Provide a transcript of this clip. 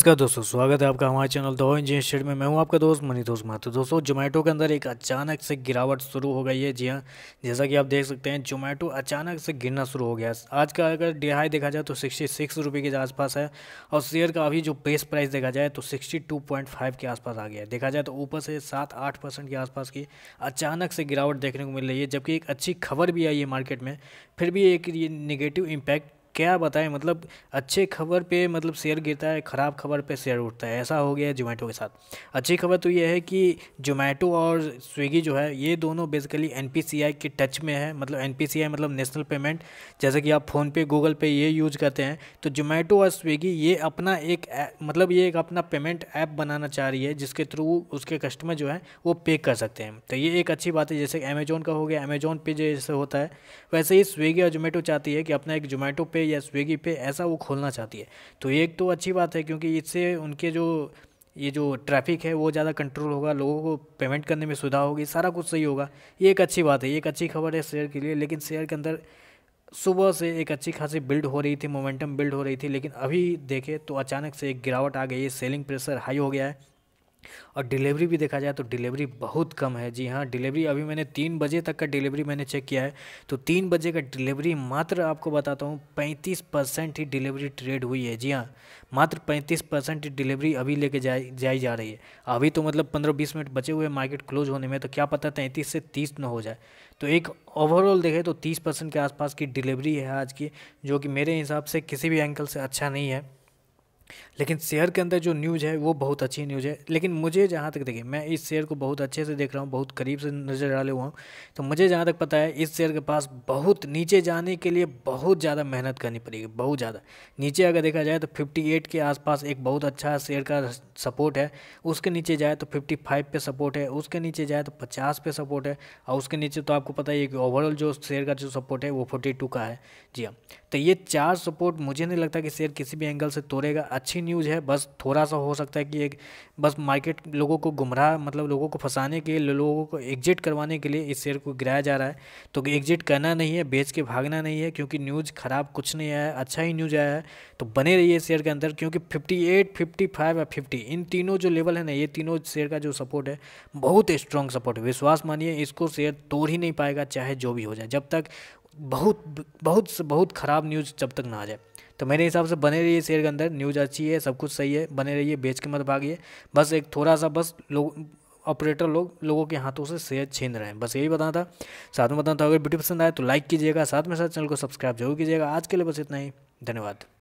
नमस्कार दोस्तों स्वागत है आपका हमारे चैनल दो इंजीनियर शेड में मैं हूं आपका दोस्त मनी दोस्त माथुर तो दोस्तों जोमेटो के अंदर एक अचानक से गिरावट शुरू हो गई है जी हां जैसा कि आप देख सकते हैं जोमेटो अचानक से गिरना शुरू हो गया आज का अगर डिहाई देखा जाए तो सिक्सटी सिक्स रुपये के आसपास है और शेयर का अभी जो बेस प्राइस देखा जाए तो सिक्सटी टू पॉइंट फाइव के आसपास आ गया है देखा जाए तो ऊपर से सात आठ परसेंट के आसपास की अचानक से गिरावट देखने को मिल रही है जबकि एक अच्छी खबर भी आई है मार्केट में फिर भी एक ये निगेटिव इम्पैक्ट क्या बताएं मतलब अच्छे खबर पे मतलब शेयर गिरता है ख़राब खबर पे शेयर उठता है ऐसा हो गया है जोमेटो के साथ अच्छी खबर तो ये है कि जोमेटो और स्विगी जो है ये दोनों बेसिकली एन के टच में है मतलब एन मतलब नेशनल पेमेंट जैसे कि आप फ़ोनपे गूगल पे ये यूज करते हैं तो जोमेटो और स्विगी ये अपना एक मतलब ये एक अपना पेमेंट ऐप बनाना चाह रही है जिसके थ्रू उसके कस्टमर जो है वो पे कर सकते हैं तो ये एक अच्छी बात है जैसे अमेजोन का हो गया अमेजोन पे जैसे होता है वैसे ही स्विगी और जोमेटो चाहती है कि अपना एक जोमेटो पे या स्विगी पे ऐसा वो खोलना चाहती है तो एक तो अच्छी बात है क्योंकि इससे उनके जो ये जो ट्रैफिक है वो ज़्यादा कंट्रोल होगा लोगों को पेमेंट करने में सुविधा होगी सारा कुछ सही होगा ये एक अच्छी बात है ये एक अच्छी खबर है शेयर के लिए लेकिन शेयर के अंदर सुबह से एक अच्छी खासी बिल्ड हो रही थी मोमेंटम बिल्ड हो रही थी लेकिन अभी देखें तो अचानक से एक गिरावट आ गई है सेलिंग प्रेशर हाई हो गया है और डिलीवरी भी देखा जाए तो डिलीवरी बहुत कम है जी हाँ डिलीवरी अभी मैंने तीन बजे तक का डिलीवरी मैंने चेक किया है तो तीन बजे का डिलीवरी मात्र आपको बताता हूँ पैंतीस परसेंट ही डिलीवरी ट्रेड हुई है जी हाँ मात्र पैंतीस परसेंट ही डिलीवरी अभी लेके जाई जाई जा रही है अभी तो मतलब पंद्रह बीस मिनट बचे हुए मार्केट क्लोज होने में तो क्या पता तैंतीस से तीस न हो जाए तो एक ओवरऑल देखें तो तीस परसेंट के आसपास की डिलीवरी है आज की जो कि मेरे हिसाब से किसी भी एंकल से अच्छा नहीं है लेकिन शेयर के अंदर जो न्यूज़ है वो बहुत अच्छी न्यूज़ है लेकिन मुझे जहाँ तक देखिए मैं इस शेयर को बहुत अच्छे से देख रहा हूँ बहुत करीब से नज़र डाले हुआ हूँ तो मुझे जहाँ तक पता है इस शेयर के पास बहुत नीचे जाने के लिए बहुत ज़्यादा मेहनत करनी पड़ेगी बहुत ज़्यादा नीचे अगर देखा जाए तो फिफ्टी एट के आसपास एक बहुत अच्छा शेयर का सपोर्ट है उसके नीचे जाए तो फिफ्टी फाइव पे सपोर्ट है उसके नीचे जाए तो पचास पे सपोर्ट है और उसके नीचे तो आपको पता ही है कि ओवरऑल जो शेयर का जो सपोर्ट है वो फोर्टी टू का है जी हाँ तो ये चार सपोर्ट मुझे नहीं लगता कि शेयर किसी भी एंगल से तोड़ेगा अच्छी न्यूज़ है बस थोड़ा सा हो सकता है कि एक बस मार्केट लोगों को गुमराह मतलब लोगों को फंसाने के लिए लोगों को एग्जिट करवाने के लिए इस शेयर को गिराया जा रहा है तो एग्जिट करना नहीं है बेच के भागना नहीं है क्योंकि न्यूज़ ख़राब कुछ नहीं आया अच्छा ही न्यूज़ आया है तो बने रहिए शेयर के अंदर क्योंकि फिफ्टी एट फिफ्टी फाइव या फिफ्टी इन तीनों जो लेवल है ना ये तीनों शेयर का जो सपोर्ट है बहुत स्ट्रॉन्ग सपोर्ट है विश्वास मानिए इसको शेयर तोड़ ही नहीं पाएगा चाहे जो भी हो जाए जब तक बहुत बहुत से बहुत ख़राब न्यूज़ जब तक ना आ जाए तो मेरे हिसाब से बने रहिए शेयर के अंदर न्यूज़ अच्छी है सब कुछ सही है बने रहिए बेच के मत भागिए बस एक थोड़ा सा बस लोग ऑपरेटर लोग लोगों के हाथों से शेयर छीन रहे हैं बस यही बताना था साथ में बताना था अगर वीडियो पसंद आए तो लाइक कीजिएगा साथ में साथ चैनल को सब्सक्राइब जरूर कीजिएगा आज के लिए बस इतना ही धन्यवाद